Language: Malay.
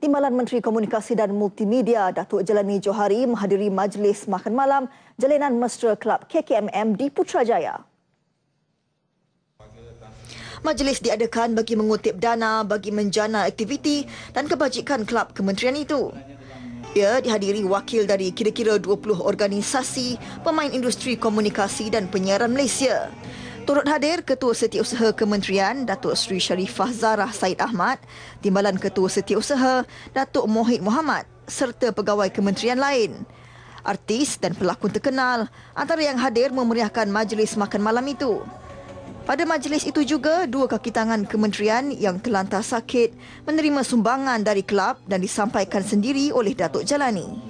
Timbalan Menteri Komunikasi dan Multimedia Datuk Jelani Johari menghadiri majlis makan malam jalinan mesra Club KKMM di Putrajaya. Majlis diadakan bagi mengutip dana bagi menjana aktiviti dan kebajikan kelab kementerian itu. Ia dihadiri wakil dari kira-kira 20 organisasi pemain industri komunikasi dan penyiaran Malaysia. Turut hadir Ketua Setiausaha Kementerian Datuk Sri Sharifah Zara Said Ahmad, Timbalan Ketua Setiausaha Datuk Mohid Muhammad serta pegawai kementerian lain. Artis dan pelakon terkenal antara yang hadir memeriahkan majlis makan malam itu. Pada majlis itu juga, dua kaki tangan kementerian yang terlantar sakit menerima sumbangan dari kelab dan disampaikan sendiri oleh Datuk Jalani.